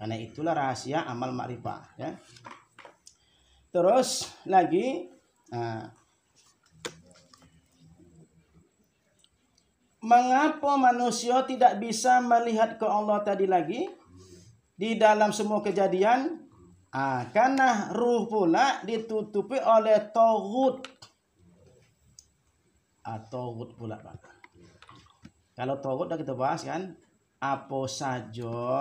Karena itulah rahasia amal makrifah ya. Terus lagi nah, mengapa manusia tidak bisa melihat ke Allah tadi lagi di dalam semua kejadian? Ah, karena ruh pula ditutupi oleh tohut Atau ah, pula Pak. Kalau tohut dah kita bahas kan, apa saja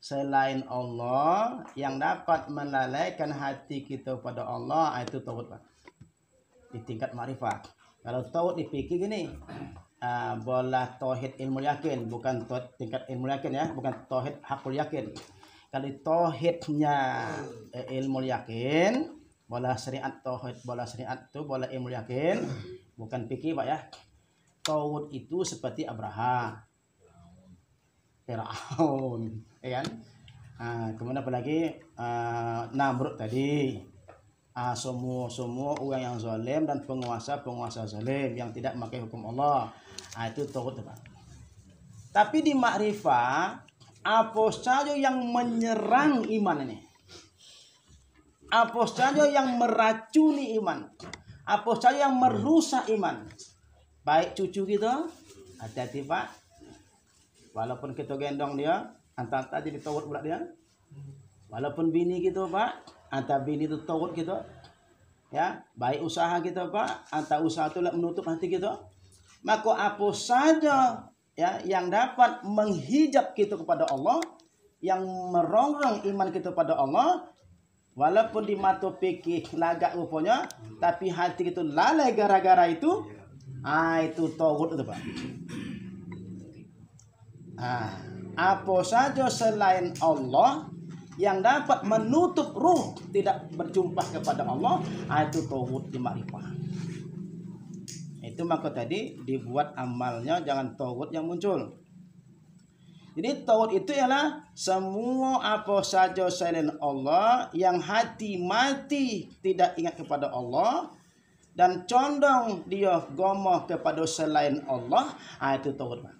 selain Allah yang dapat melalaikan hati kita pada Allah ah, itu tauhid Pak. Di tingkat marifat. Kalau tauhid dipikir gini, uh, bola tauhid ilmu yakin, bukan tauhid tingkat ilmu yakin ya, bukan tauhid hakul yakin. Kalau tauhidnya eh, ilmu yakin, bola syariat tauhid, bola syariat itu bola ilmu yakin, bukan pikir Pak ya. Tauhid itu seperti Abraha. Fir'aun ya kan nah, kemudian apalagi uh, ah, namrud tadi uh, semua semua orang yang zalim dan penguasa penguasa zalim yang tidak memakai hukum Allah nah, itu turut apa? tapi di makrifah apa saja yang menyerang iman ini apa saja yang meracuni iman apa saja yang merusak iman baik cucu kita hati-hati pak walaupun kita gendong dia Anta tadi jadi tawut pula dia. Walaupun bini gitu pak, anta bini itu tawur gitu. Ya, baik usaha gitu pak, anta usaha itu menutup hati gitu. Maka apa saja ya yang dapat menghijab kita kepada Allah, yang merongrong iman kita kepada Allah, walaupun di mata pikir lagak rupanya, tapi hati kita lalai gara-gara itu, ah itu tawur itu pak. Ah apa saja selain Allah yang dapat menutup ruh tidak berjumpa kepada Allah ah, itu tauhid di marifah itu maka tadi dibuat amalnya jangan tauhid yang muncul jadi tauhid itu ialah semua apa saja selain Allah yang hati mati tidak ingat kepada Allah dan condong dia gomoh kepada selain Allah ah, itu tauhid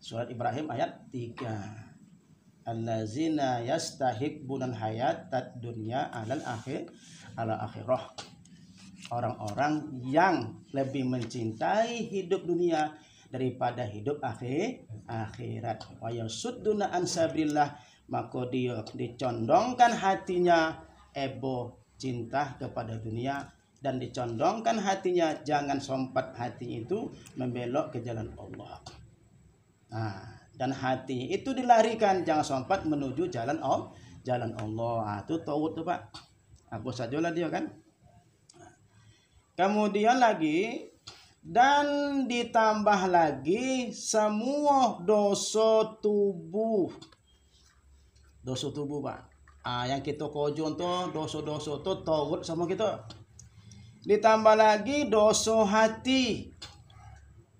Surat Ibrahim ayat 3. Allazina yastahibbunal hayatad dunya alal akhir ala akhirah. Orang-orang yang lebih mencintai hidup dunia daripada hidup akhir akhirat. Wa yasudduna an sabrillah maka dia dicondongkan hatinya ebo cinta kepada dunia dan dicondongkan hatinya jangan sompat hati itu membelok ke jalan Allah. Nah, dan hati itu dilarikan jangan sempat menuju jalan Allah, jalan Allah. Nah, itu tawud tuh Pak. Aku sajalah dia kan. Kemudian lagi dan ditambah lagi semua dosa tubuh. Dosa tubuh, Pak. Ah, yang kita kojon tuh dosa-dosa tuh tawud sama kita. Ditambah lagi dosa hati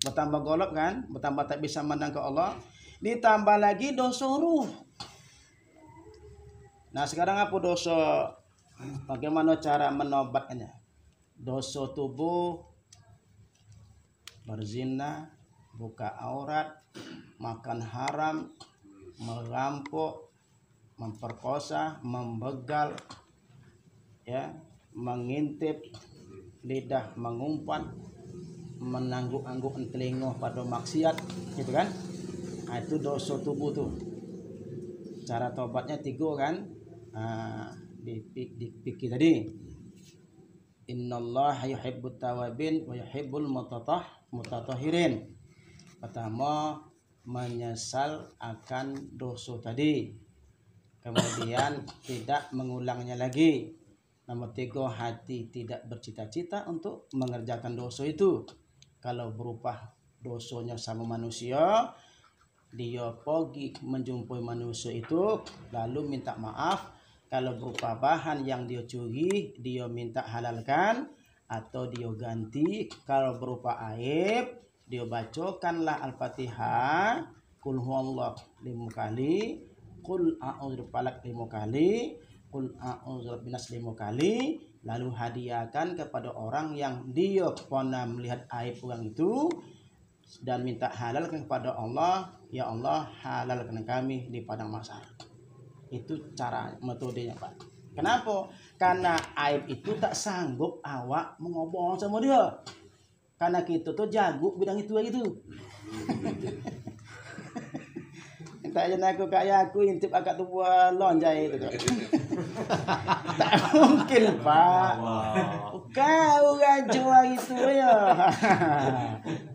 bertambah golok kan bertambah tak bisa menang ke Allah ditambah lagi dosa ruh nah sekarang apa dosa bagaimana cara menobatnya? dosa tubuh berzina buka aurat makan haram merampok memperkosa membegal ya mengintip lidah mengumpat menangguk-angguk telingo pada maksiat gitu kan nah, itu dosa tubuh tuh cara tobatnya tiga kan nah, dipikir tadi innallaha yuhibbut tawabin wa yuhibbul mutatah mutatahirin pertama menyesal akan dosa tadi kemudian tidak mengulangnya lagi nomor tiga hati tidak bercita-cita untuk mengerjakan dosa itu kalau berupa dosonya sama manusia dia pergi menjumpai manusia itu lalu minta maaf kalau berupa bahan yang dia curi dia minta halalkan atau dia ganti kalau berupa aib dia bacakanlah al-fatihah kul huwallah lima kali kul a'udzu palak lima kali kul a'udzu binas lima kali lalu hadiahkan kepada orang yang dia pernah melihat aib orang itu dan minta halal kepada Allah ya Allah halal halalkan kami di padang masar itu cara metodenya Pak kenapa karena aib itu tak sanggup awak mengobrol sama dia karena kita tuh jago bidang itu gitu Tak yen aku kak aku intip akak tua lonjai itu. tak mungkin Pak. Kau rancua itu ya.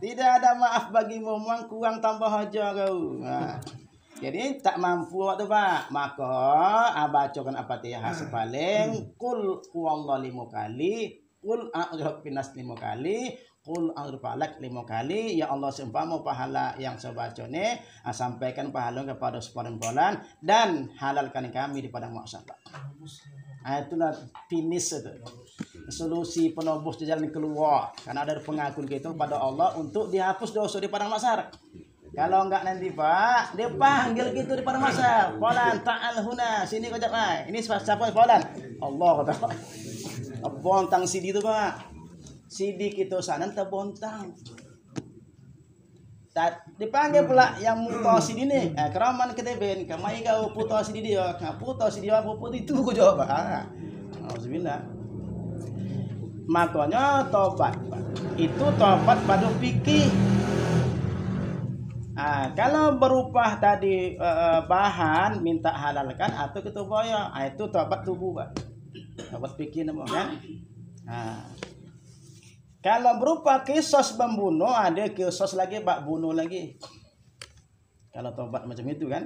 Tidak ada maaf bagi memang kurang tambah aja kau. Jadi tak mampu waktu Pak. Maka abacokan ah, apa tiah sepaling kul huwallahu lima kali, kul a'udzu lima kali, Kul arbalak lima kali ya Allah seumpama pahala yang ini, ah, sampaikan pahala kepada seperempuan dan halalkan kami di padang mahsyar. Ah, itulah finish itu. Solusi penobos jalan keluar karena ada pengakuan gitu kepada Allah untuk dihapus dosa di padang masar. Kalau enggak nanti Pak, dia panggil gitu di padang masar. Falan ta'al huna, sini kau ah, Ini siapa Falan? Allah kata. Abang tang sini itu Pak sidik itu sanan terbontang tak dipanggil pula yang putus ini eh keraman kita ben kamai kau putus di dia kau putus di dia putih itu aku jawab ah alhamdulillah makanya tobat itu tobat pada pikir, Nah, kalau berubah tadi eh, eh, bahan minta halalkan atau kita ya, itu tobat tubuh, Pak. Tobat pikir namanya. Nah, Kalau berupa kisos membunuh, ada kisos lagi, pak bunuh lagi. Kalau taubat macam itu kan.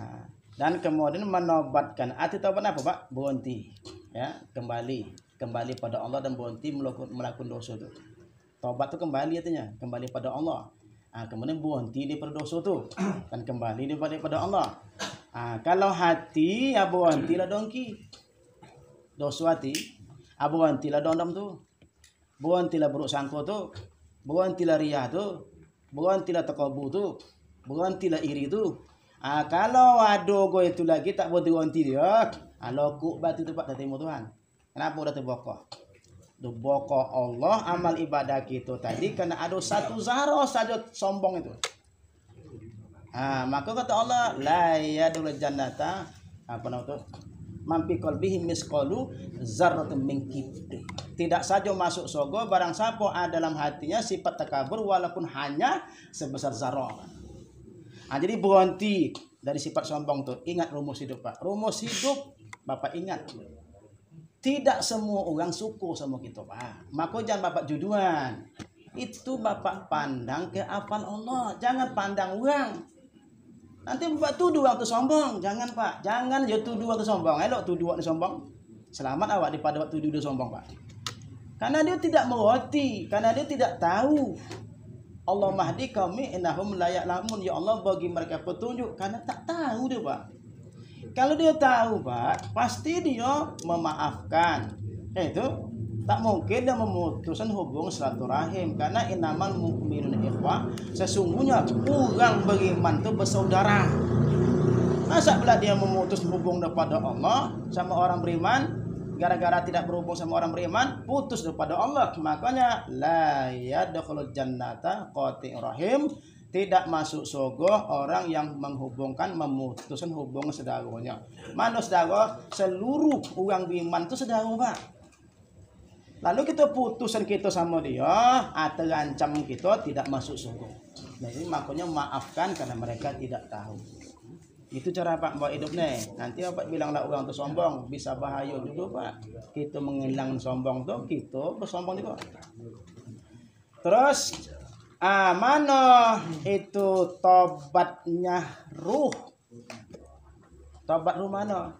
Ha. Dan kemudian menobatkan. Arti taubat apa, Pak? Berhenti. Ya, kembali. Kembali pada Allah dan berhenti melakukan, dosa itu. Taubat itu kembali artinya. Kembali pada Allah. Ha. kemudian berhenti daripada dosa itu. Dan kembali pada Allah. Ha. kalau hati, ya berhentilah dongki. Dosa hati, ya berhentilah dongki tu. buwan tila buruk sangko tu buwan tila riah tu buwan tila tekobu tu buwan tila iri tu ah kalau go itu lagi tak boleh wanti dia kalau ku batu tu pak tatimu Tuhan kenapa udah terbokoh bokoh Allah amal ibadah kita tadi karena ada satu zaro saja sombong itu. Ah, maka kata Allah la yadul jannata apa nama tu? mampi kolbihim miskolu zarratun min kibri. Tidak saja masuk sogo barang sapo ada dalam hatinya sifat takabur walaupun hanya sebesar zarah. Nah, jadi berhenti dari sifat sombong tuh. Ingat rumus hidup Pak. Rumus hidup Bapak ingat. Tidak semua orang suku sama kita Pak. Maka jangan Bapak juduan. Itu Bapak pandang ke apal Allah. Jangan pandang orang. Nanti Bapak tuduh waktu sombong. Jangan Pak. Jangan ya tuduh waktu sombong. Elok tuduh waktu sombong. Selamat awak daripada waktu tuduh sombong Pak. Karena dia tidak mengerti. Karena dia tidak tahu. Allah mahdi kami innahum layak lamun ya Allah bagi mereka petunjuk karena tak tahu dia Pak. Kalau dia tahu Pak, pasti dia memaafkan. Itu tak mungkin dia memutuskan hubungan silaturahim karena inaman mukminun ikhwa sesungguhnya orang beriman itu bersaudara masa pula dia memutus hubung kepada Allah sama orang beriman gara-gara tidak berhubung sama orang beriman putus kepada Allah makanya la yadkhulul jannata qati rahim tidak masuk sogo orang yang menghubungkan memutuskan hubungan saudaranya. Mana saudara seluruh orang beriman itu saudara Pak. Lalu kita putusan kita sama dia atau ancam kita tidak masuk surga. Jadi nah, makanya maafkan karena mereka tidak tahu. Itu cara Pak bawa nih Nanti Pak bilanglah orang itu sombong, bisa bahaya juga Pak. Kita menghilang sombong tuh, kita bersombong juga. Terus amano itu tobatnya ruh. Tobat ruh mana?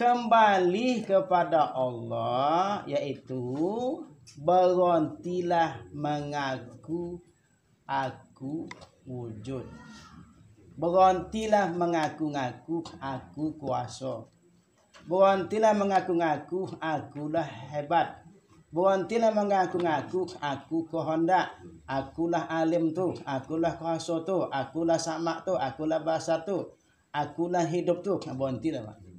kembali kepada Allah yaitu berontilah mengaku aku wujud berontilah mengaku-ngaku aku kuasa berontilah mengaku-ngaku akulah hebat berontilah mengaku-ngaku aku kehendak akulah alim tu akulah kuasa tu akulah samak tu akulah bahasa tu akulah hidup tu berontilah Pak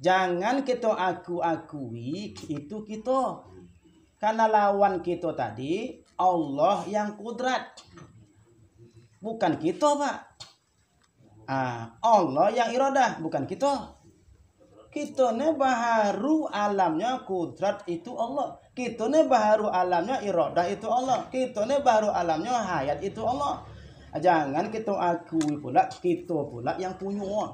jangan kita aku-akui itu kita karena lawan kita tadi Allah yang kudrat bukan kita pak ah, Allah yang irodah bukan kita kita ne baharu alamnya kudrat itu Allah kita ne baharu alamnya irodah itu Allah kita ne baharu alamnya hayat itu Allah ah, jangan kita akui pula kita pula yang punya Allah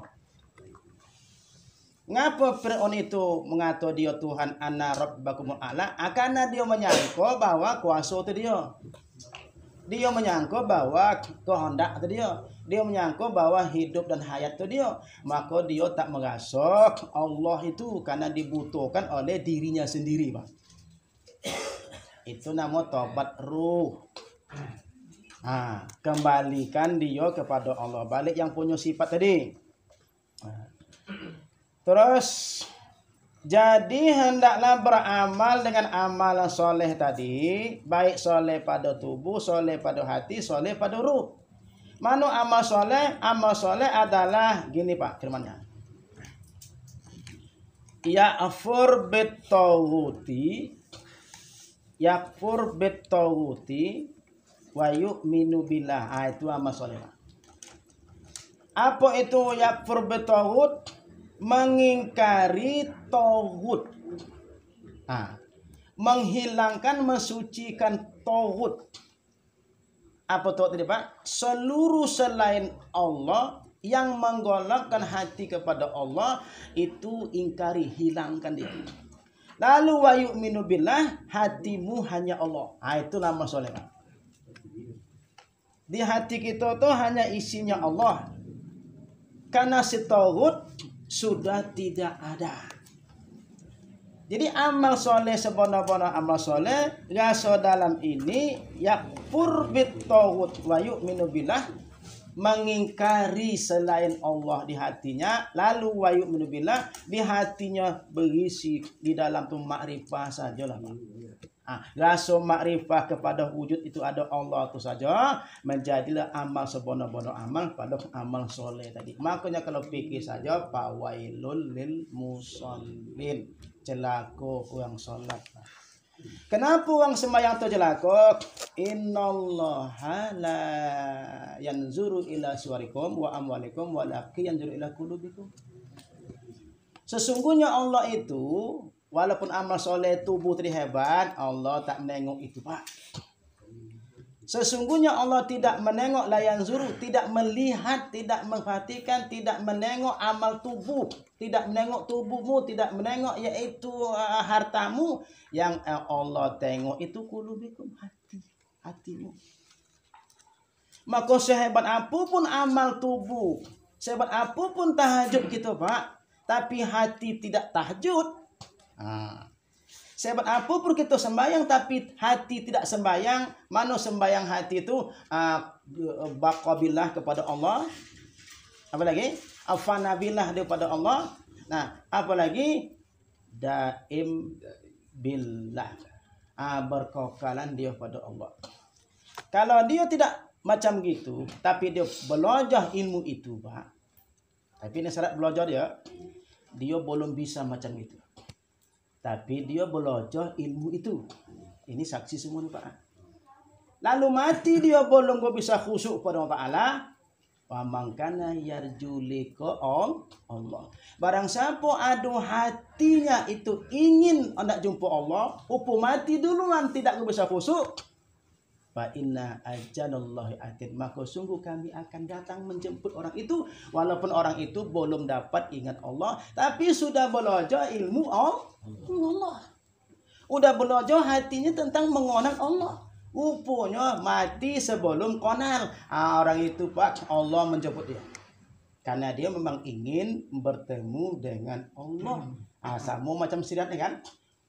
Ngapa Fir'aun itu mengatur dia Tuhan Ana rabbakumul a'la? Ah, karena dia menyangka bahwa kuasa itu dia. Dia menyangka bahwa kehendak itu dia. Dia menyangka bahwa hidup dan hayat itu dia. Maka dia tak merasa Allah itu karena dibutuhkan oleh dirinya sendiri, Pak. Itu nama tobat ruh. Nah, kembalikan dia kepada Allah. Balik yang punya sifat tadi Terus jadi hendaklah beramal dengan amalan soleh tadi, baik soleh pada tubuh, soleh pada hati, soleh pada ruh. Mana amal soleh, amal soleh adalah gini pak firmannya. afur betawuti, ya afur betawuti, yu'minu minubillah. Ah, itu amal soleh pak. Apa itu afur betawuti? mengingkari tohut nah, menghilangkan mensucikan tohut apa tuh tadi pak seluruh selain Allah yang menggolongkan hati kepada Allah itu ingkari hilangkan dia lalu wayuk minubillah hatimu hanya Allah nah, itu nama soleh pak di hati kita tuh hanya isinya Allah karena si tohut sudah tidak ada. Jadi amal soleh sebono-bono amal soleh gaso dalam ini yak purbit tawud wa yu'minu mengingkari selain Allah di hatinya lalu wa yu'minu di hatinya berisi di dalam tuh makrifah lah rasa ah, makrifah kepada wujud itu ada Allah itu saja menjadilah amal sebono-bono amal pada amal soleh tadi. Makanya kalau pikir saja pawailul lil musallin celako orang sholat. Kenapa orang sembahyang itu celaka? Innallaha la yanzuru ila suwarikum wa amwalikum walakin yanzuru ila qulubikum. Sesungguhnya Allah itu walaupun amal soleh tubuh terhebat, Allah tak menengok itu pak. Sesungguhnya Allah tidak menengok layan zuru, tidak melihat, tidak memperhatikan, tidak menengok amal tubuh, tidak menengok tubuhmu, tidak menengok yaitu uh, hartamu yang uh, Allah tengok itu kulubikum hati, hatimu. Maka sehebat apapun amal tubuh, sehebat apapun tahajud gitu Pak, tapi hati tidak tahajud, Ha. Sebab apa pun kita sembahyang tapi hati tidak sembahyang, mana sembahyang hati itu uh, ha, baqabilah kepada Allah. Apa lagi? Afanabilah kepada Allah. Nah, apa lagi? Daim billah. Ha, berkokalan dia kepada Allah. Kalau dia tidak macam gitu, tapi dia belajar ilmu itu, Pak. Tapi ini syarat belajar dia. Dia belum bisa macam itu. tapi dia belajar ilmu itu ini saksi semua ni Pak lalu mati dia bolong kau bisa khusuk pada Allah Ta'ala Pamangkana yarju liqa'am Allah. Barang siapa ada hatinya itu ingin hendak jumpa Allah, upu mati duluan tidak bisa khusuk, fa inna ajalallahi atid maka sungguh kami akan datang menjemput orang itu walaupun orang itu belum dapat ingat Allah tapi sudah belajar ilmu Allah, sudah udah belajar hatinya tentang mengonang Allah Rupanya mati sebelum konal ah, orang itu pak Allah menjemput dia karena dia memang ingin bertemu dengan Allah hmm. ah, macam sirat kan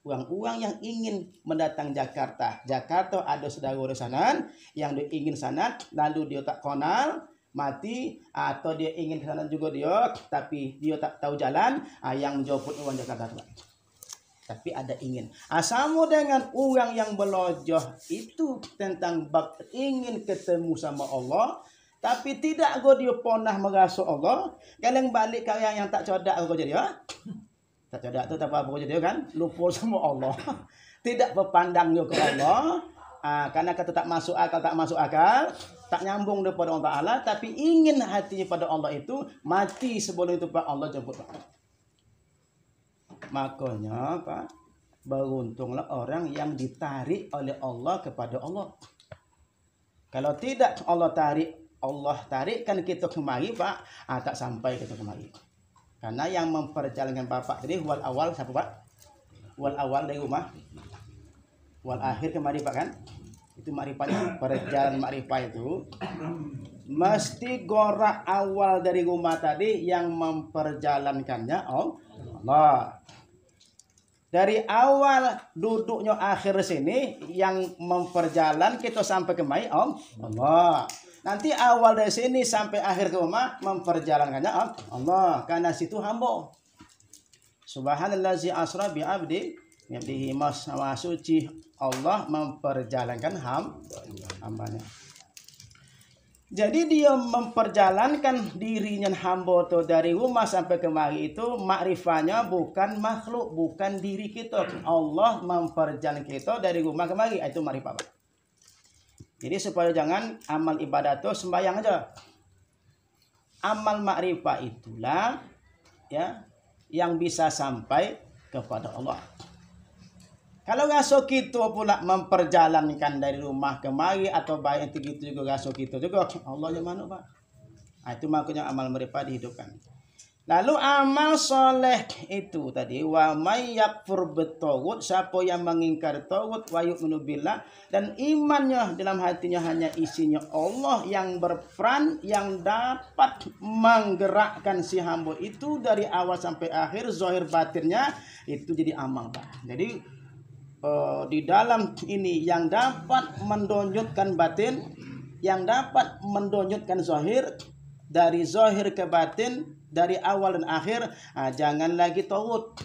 uang-uang yang ingin mendatang Jakarta. Jakarta ada saudara di sana yang dia ingin sana lalu dia tak kenal mati atau dia ingin ke sana juga dia tapi dia tak tahu jalan ah, yang menjemput uang Jakarta tu. Tapi ada ingin. Asamu ah, dengan uang yang belojoh itu tentang bak ingin ketemu sama Allah. Tapi tidak go dia ponah merasa Allah. Kalian balik kau yang tak cerdak, go jadi. Ha? tak ada tu tak apa-apa dia kan lupa semua Allah tidak berpandang ke Allah ah, karena kata tak masuk akal tak masuk akal tak nyambung kepada Allah Taala tapi ingin hatinya pada Allah itu mati sebelum itu Pak Allah jemput Pak makanya Pak beruntunglah orang yang ditarik oleh Allah kepada Allah kalau tidak Allah tarik Allah tarikkan kita kemari Pak ah, tak sampai kita kemari karena yang memperjalankan bapak tadi wal awal siapa pak wal awal dari rumah wal akhir kemari pak kan itu makrifatnya perjalanan makrifat itu mesti gorak awal dari rumah tadi yang memperjalankannya Om. Allah dari awal duduknya akhir sini yang memperjalan kita sampai kemari Om. Allah Nanti awal dari sini sampai akhir ke rumah memperjalankannya Allah karena situ hamba. Subhanallazi asra bi abdi abdihi mas suci Allah memperjalankan ham hambanya. Jadi dia memperjalankan dirinya hamba itu dari rumah sampai kemari itu makrifatnya bukan makhluk, bukan diri kita. Allah memperjalankan kita dari rumah kemari. Itu makrifat. Jadi supaya jangan amal ibadah itu sembahyang aja. Amal makrifat itulah ya yang bisa sampai kepada Allah. Kalau ngaso kita pula memperjalankan dari rumah kemari atau baik itu gitu juga ngaso kita juga Allah yang mana Pak? Nah, itu makanya amal mereka dihidupkan. Lalu amal soleh itu tadi wa mayyak furbetawut siapa yang mengingkar tawut wa yu'minu dan imannya dalam hatinya hanya isinya Allah yang berperan yang dapat menggerakkan si hamba itu dari awal sampai akhir zohir batinnya itu jadi amal Pak. Jadi uh, di dalam ini yang dapat mendonjutkan batin yang dapat mendonjutkan zohir dari zohir ke batin dari awal dan akhir nah, jangan lagi tawut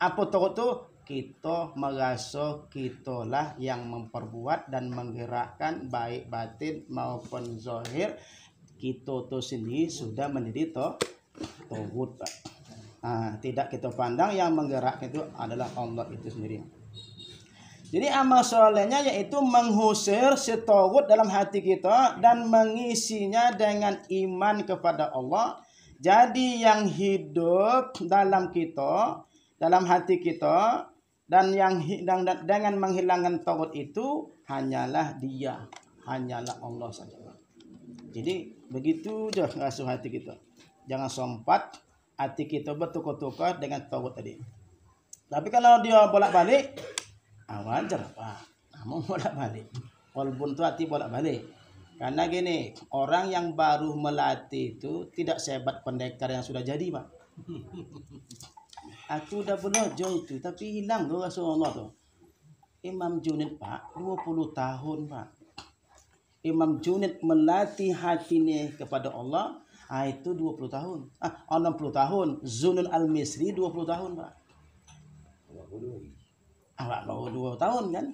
apa tawut tu kita merasa kitalah yang memperbuat dan menggerakkan baik batin maupun zahir kita tuh sini sudah menjadi to nah, tidak kita pandang yang menggerak itu adalah Allah itu sendiri jadi amal solehnya yaitu menghusir si dalam hati kita dan mengisinya dengan iman kepada Allah jadi yang hidup dalam kita, dalam hati kita dan yang dan, dengan menghilangkan tagut itu hanyalah Dia, hanyalah Allah saja. Jadi begitu jangan rasul hati kita. Jangan sompat hati kita bertukar-tukar dengan tagut tadi. Tapi kalau dia bolak-balik, ah, wajar pak, Kamu ah, bolak-balik. Walaupun itu hati bolak-balik. Karena gini, orang yang baru melatih itu tidak sehebat pendekar yang sudah jadi, Pak. Aku udah belajar itu, tapi hilang tuh Rasulullah tuh. Imam Junid, Pak, 20 tahun, Pak. Imam Junid melatih hatinya kepada Allah, ah, itu 20 tahun. Ah, 60 tahun. Zunul Al-Misri 20 tahun, Pak. Ah, Pak, 22 tahun kan?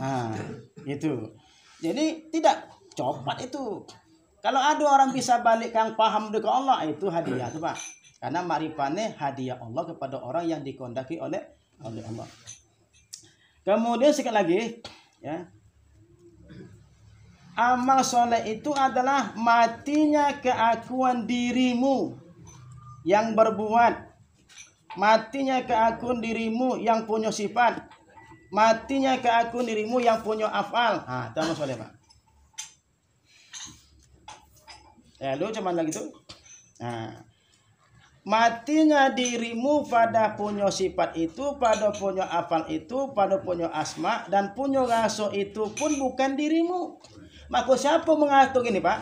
Iya. Ah, itu. Jadi tidak coklat itu kalau ada orang bisa balik kang paham dengan Allah itu hadiah tuh pak karena marifane hadiah Allah kepada orang yang dikondaki oleh oleh Allah kemudian sekali lagi ya amal soleh itu adalah matinya keakuan dirimu yang berbuat matinya keakuan dirimu yang punya sifat matinya keakuan dirimu yang punya afal ah amal soleh pak ya lu cuman lagi tuh nah matinya dirimu pada punya sifat itu pada punya afal itu pada punya asma dan punya rasa itu pun bukan dirimu maka siapa mengatur ini pak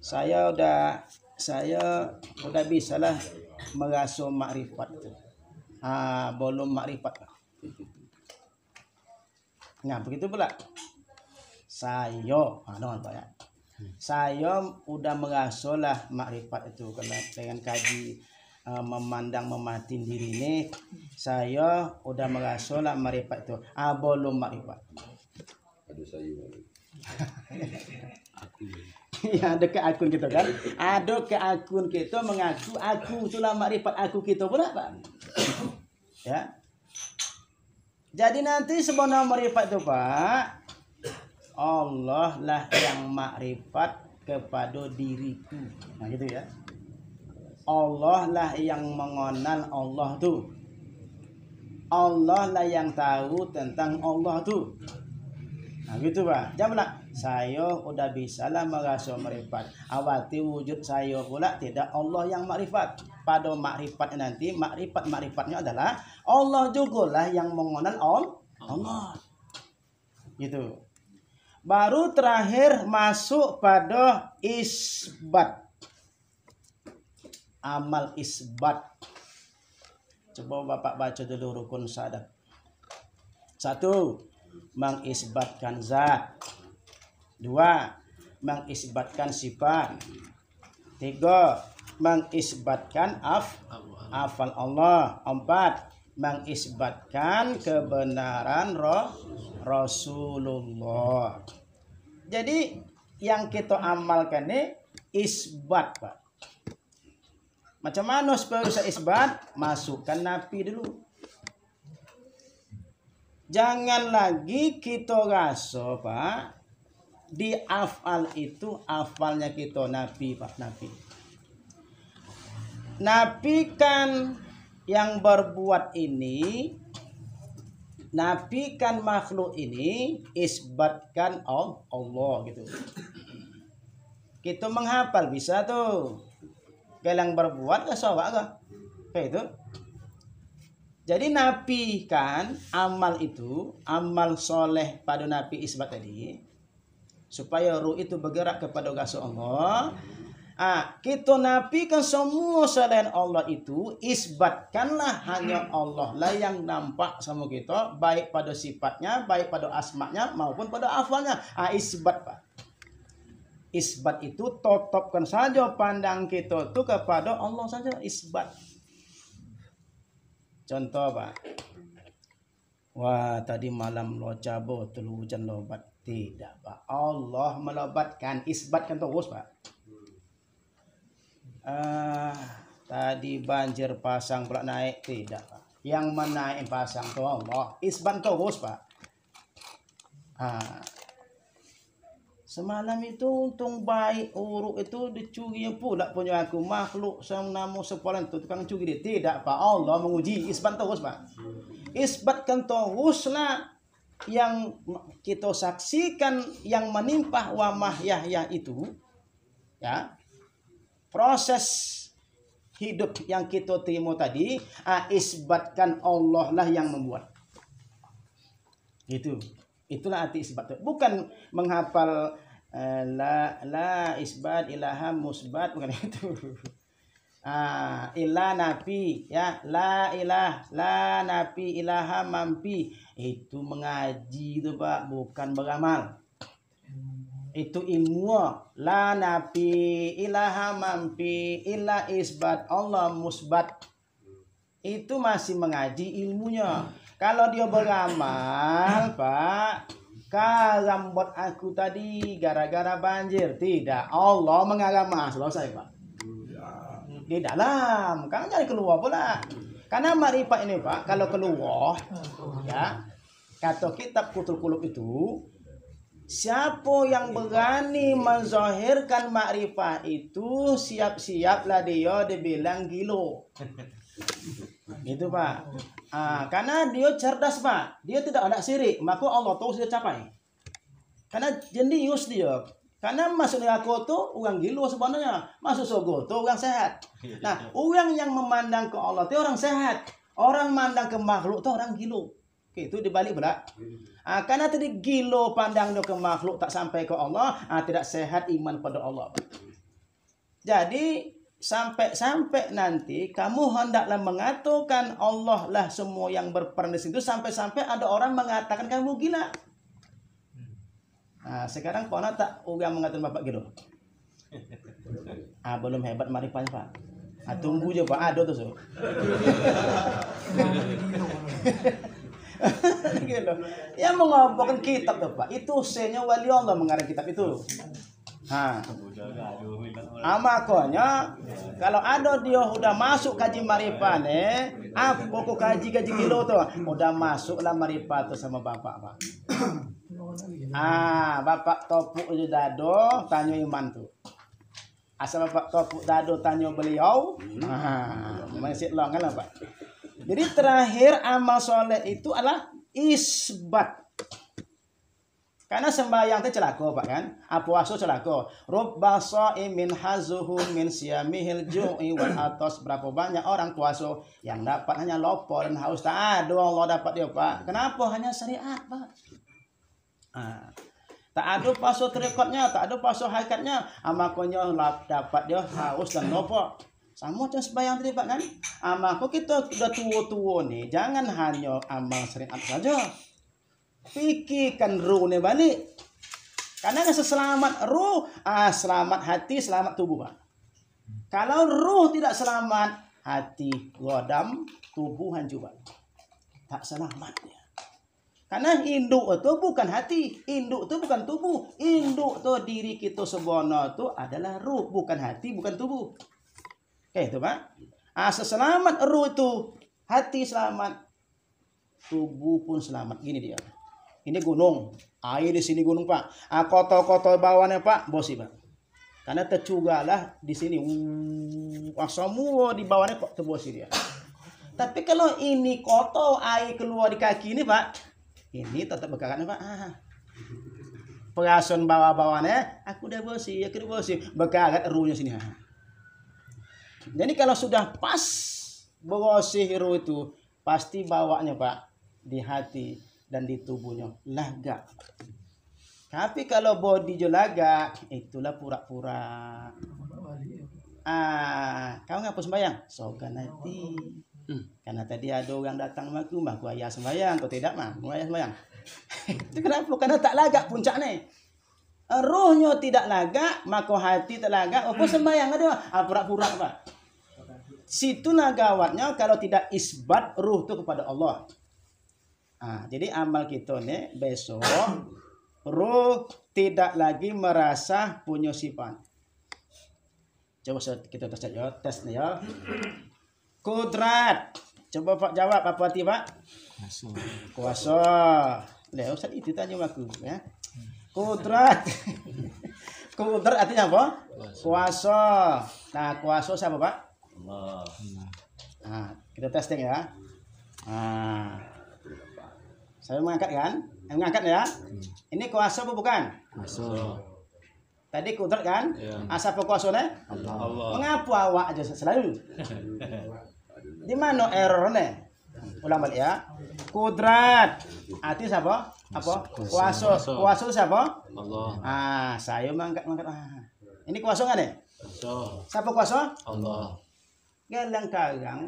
saya udah saya udah bisa lah makrifat ah belum makrifat nah begitu pula saya ah, dong, pak ya saya sudah merasalah makrifat itu karena dengan kaji uh, memandang mematin diri ini saya sudah merasalah makrifat itu abo ah, lo makrifat ada saya aku ya ada ke akun kita kan ada ke akun kita mengaku aku itulah makrifat aku kita pula pak ya jadi nanti sebenarnya makrifat itu pak Allah lah yang makrifat kepada diriku nah gitu ya Allah lah yang mengenal Allah tuh Allah lah yang tahu tentang Allah tuh Nah gitu pak, jangan pula saya udah bisa lah merasa makrifat. Awati wujud saya pula tidak Allah yang makrifat. Pada makrifat nanti makrifat makrifatnya adalah Allah juga lah yang mengenal Allah. Allah. Gitu baru terakhir masuk pada isbat amal isbat coba bapak baca dulu rukun sadat satu mengisbatkan zat dua mengisbatkan sifat tiga mengisbatkan af afal Allah empat mengisbatkan kebenaran roh Rasulullah jadi yang kita amalkan ini isbat pak. Macam mana supaya bisa isbat? Masukkan napi dulu. Jangan lagi kita rasa pak di afal itu afalnya kita nabi pak nabi. Nabi kan yang berbuat ini nafikan makhluk ini isbatkan Allah gitu kita menghafal bisa tuh kelang berbuat ke sawah gak kayak itu jadi nafikan amal itu amal soleh pada nabi isbat tadi supaya ruh itu bergerak kepada gaso Allah Ah, kita nafikan semua selain Allah itu isbatkanlah hanya hmm. Allah lah yang nampak sama kita baik pada sifatnya, baik pada asmaknya maupun pada afalnya. Ah, isbat Pak. Isbat itu totopkan saja pandang kita tuh kepada Allah saja isbat. Contoh Pak. Wah, tadi malam lo cabut telu hujan lobat. Tidak, Pak. Allah melobatkan, isbatkan terus, Pak ah, tadi banjir pasang pula naik tidak pak yang menaik pasang tuh Allah isban terus pak ah, semalam itu untung baik uruk itu dicuri pula punya aku makhluk sang namu sepulang itu tukang curi dia tidak pak Allah menguji isban terus pak isbatkan lah yang kita saksikan yang menimpa wamah Yahya itu ya proses hidup yang kita terima tadi ah, isbatkan Allah lah yang membuat itu itulah arti isbat bukan menghafal eh, la la isbat ilaha musbat bukan itu ah ilah nabi ya la ilah la nabi ilaha mampi itu mengaji itu pak bukan beramal itu ilmu la nabi ilaha mampi illa isbat Allah musbat itu masih mengaji ilmunya kalau dia beramal pak buat aku tadi gara-gara banjir tidak Allah mengagama selesai pak ya. di dalam kan jadi keluar pula karena mari pak ini pak kalau keluar ya kata kitab kutul kulub itu Siapa yang berani menzahirkan makrifah itu siap-siaplah dia dibilang gilo. Itu Pak. Ah, karena dia cerdas Pak. Dia tidak ada sirik, maka Allah tahu sudah capai. Karena jenius dia. Karena masuk neraka itu orang gilo sebenarnya. Masuk surga itu orang sehat. Nah, orang yang memandang ke Allah itu orang sehat. Orang mandang ke makhluk itu orang gilo. Oke, itu dibalik berat. Ah, karena tadi gilo pandang ke makhluk tak sampai ke Allah, ah, tidak sehat iman pada Allah. Jadi sampai-sampai nanti kamu hendaklah mengatakan Allah lah semua yang berperan di situ sampai-sampai ada orang mengatakan kamu gila. Nah, sekarang kau tak uga mengatakan bapak gitu. Ah, belum hebat mari pak pak. Ah, tunggu aja pak ada tuh so. gitu. Yang mengompokkan kitab tuh Pak. Itu senya wali Allah mengarang kitab itu. ama amakonya kalau ada dia udah masuk kaji maripan eh, aku pokok kaji kaji kilo tuh, udah masuklah maripan tuh sama bapak pak. Ah, bapak topuk itu dado, tanya iman tuh. Asal bapak topuk dado tanya beliau, ah, masih long kan lah pak. Jadi terakhir amal soleh itu adalah isbat. Karena sembahyang itu celako, Pak kan? Apuaso ah, celako. Rubba sha'imin hazuhu min siyamihil ju'i wal atas. Berapa banyak orang puasa yang dapat hanya lopo dan haus. Tak ada Allah dapat dia, Pak. Kenapa? Hanya syariat, Pak. Ah. Tak ada puasa terikatnya, tak ada puasa hakatnya. Amaknya dapat dia haus dan lopo. Sama macam sembahyang tadi Pak kan. Amal kok kita sudah tua-tua nih, jangan hanya amal syariat saja. Pikirkan ruhnya balik. Karena seselamat ruh, ah, selamat hati, selamat tubuh Pak. Kalau ruh tidak selamat, hati godam, tubuh hancur Pak. Tak selamat Karena induk itu bukan hati, induk itu bukan tubuh, induk itu diri kita sebono itu adalah ruh, bukan hati, bukan tubuh. Eh, itu pak Asa ah, selamat, ruh itu. Hati selamat. Tubuh pun selamat. Gini dia. Ini gunung. Air di sini gunung, Pak. Ah, kotor-kotor bawahnya, Pak. Bosi, Pak. Karena tercugalah di sini. Wah, semua di bawahnya kok terbosi dia. Tapi kalau ini kotor air keluar di kaki ini, Pak. Ini tetap berkaratnya, Pak. Ah, Perasaan bawah-bawahnya aku udah bosi ya kira bosi bergerak ruhnya sini Ah. Jadi kalau sudah pas bahwa sihiru itu pasti bawanya Pak di hati dan di tubuhnya laga. Tapi kalau body lagak itulah pura-pura. Ah, kau ngapa sembayang? Soga nanti. Hmm. Karena tadi ada orang datang sama aku, ayah sembayang, kau tidak mah, aku ayah sembayang. Itu kenapa? Karena tak lagak puncaknya. Rohnya tidak lagak, maka hati tak lagak, apa hmm. sembayang ada? Ah, pura-pura, Pak si tunagawatnya kalau tidak isbat ruh itu kepada Allah. Nah, jadi amal kita nih besok ruh tidak lagi merasa punya sifat. Coba kita tes ya, tes nih ya. Kudrat. Coba Pak jawab apa hati Pak? Kuasa. Kuasa. saat itu tanya aku ya. Kudrat. Kudrat artinya apa? Kuasa. Nah, kuasa siapa Pak? Allah. Nah, kita testing ya. Nah, saya mengangkat kan? Saya eh, mengangkat ya. Hmm. Ini kuasa apa bukan? Kuasa. Tadi kudrat kan? Ya. Asal kuasanya? Allah. Allah. Mengapa awak aja selalu? Di mana ne? Ulang balik ya. Kudrat. Arti siapa? Apa? Kuasa. Kuasa siapa? Allah. Ah, saya mengangkat mengangkat. Ah. Ini kuasa kan ne? Kuasa. Siapa kuasa? Allah. Gelang karang.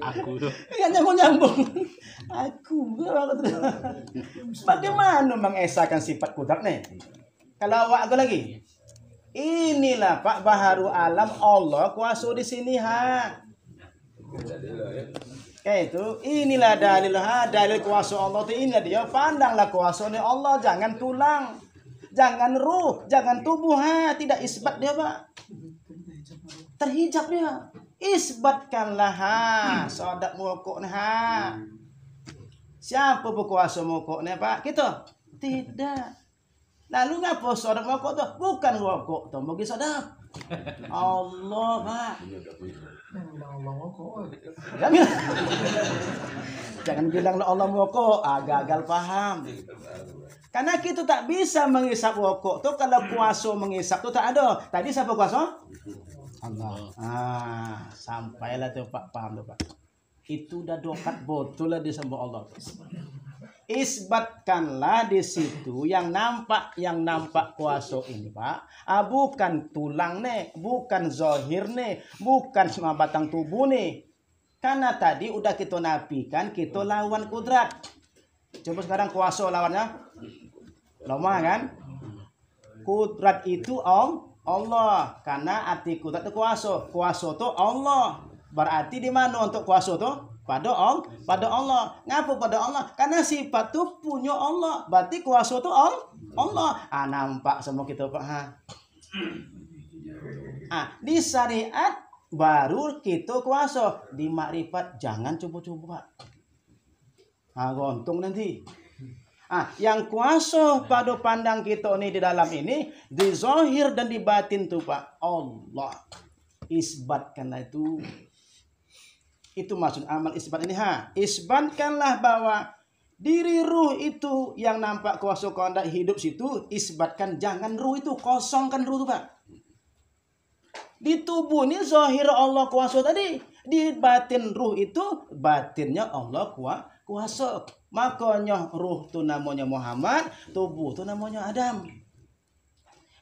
aku tuh. Enggak iya, nyambung-nyambung. Aku gua Bagaimana mengesahkan sifat kudrat nih? Kalau awak aku lagi. Inilah Pak Baharu Alam Allah kuasa di sini ha. Eh, itu inilah dalil ha dalil kuasa Allah itu inilah dia pandanglah kuasanya Allah jangan tulang jangan ruh, jangan iya. tubuh, ha, tidak isbat dia, Pak. Terhijab dia. Isbatkanlah, ha, sodak mokok, ha. Siapa berkuasa mukok ni, Pak? Kita? Gitu? Tidak. Lalu ngapa sodak mukok tu? Bukan rokok tu, bagi sodak. Allah, Pak. Jangan. Jangan bilang Allah merokok, ah, gagal paham. Karena kita tak bisa menghisap rokok. Tu kalau puasa menghisap tu tak ada. Tadi siapa puasa? Allah. Ah, sampailah tu Pak paham tu Pak. Itu dah dokat botol lah disembah Allah. isbatkanlah di situ yang nampak yang nampak kuaso ini pak ah, bukan tulang nih bukan zohir nih bukan semua batang tubuh nih karena tadi udah kita nafikan kita lawan kudrat coba sekarang kuaso lawannya lemah kan kudrat itu om Allah karena arti kudrat itu kuaso kuaso itu Allah berarti di mana untuk kuaso itu pada Allah pada Allah ngapa pada Allah karena sifat tu punya Allah berarti kuasa tu Allah Allah ah nampak semua kita pak ah di syariat baru kita kuasa di makrifat jangan cuba-cuba. pak ah gontong nanti Ah, yang kuasa pada pandang kita ini di dalam ini di zohir dan di batin tu pak Allah isbatkanlah itu itu maksud amal isbat ini ha. Isbatkanlah bahwa diri ruh itu yang nampak kuasa kehendak hidup situ isbatkan jangan ruh itu kosongkan ruh itu Pak. Di tubuh ini zahir Allah kuasa tadi. Di batin ruh itu batinnya Allah kuasa. Makanya ruh itu namanya Muhammad, tubuh itu namanya Adam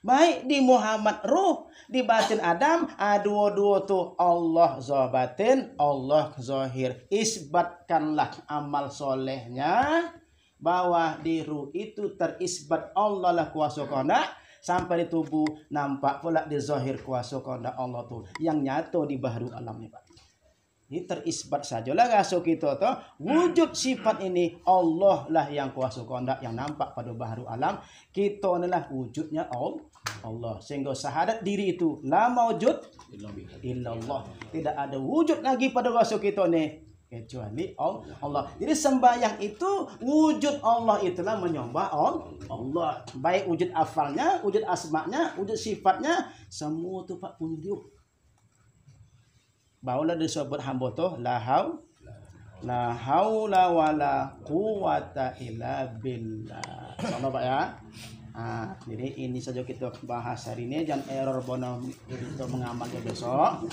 baik di Muhammad ruh di batin Adam aduo-duo tuh Allah zobatin Allah zohir isbatkanlah amal solehnya bahwa di ruh itu terisbat Allah lah kuasa kona sampai di tubuh nampak pula di zohir kuasa kona Allah tuh yang nyato di baharu alam nih Pak ini terisbat sajalah rasuk kita tu. Wujud sifat ini Allah lah yang kuasa kehendak yang nampak pada baharu alam. Kita adalah wujudnya Allah. Allah. Sehingga syahadat diri itu. La maujud illallah. Tidak ada wujud lagi pada rasuk kita ni. Kecuali Allah. Jadi sembahyang itu wujud Allah itulah menyembah Allah. Baik wujud afalnya, wujud asmaknya, wujud sifatnya. Semua tu Pak punya diuk. Baulah disebut hamba lahau la haula wala quwata illa billah. Sama Pak ya. Ah jadi ini saja kita bahas hari ini jangan error bono kita mengamati besok.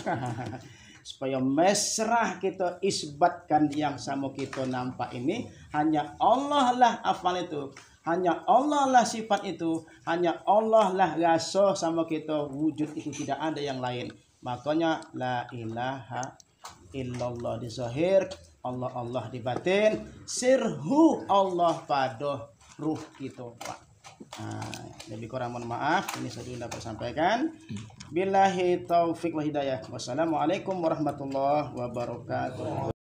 Supaya mesrah kita isbatkan yang sama kita nampak ini hanya Allah lah afal itu. Hanya Allah lah sifat itu, hanya Allah lah rasa sama kita wujud itu tidak ada yang lain makanya la ilaha illallah di zahir Allah Allah di batin sirhu Allah pada ruh kita Pak nah, lebih kurang mohon maaf ini sudah dapat sampaikan billahi taufik wa hidayah wassalamualaikum warahmatullahi wabarakatuh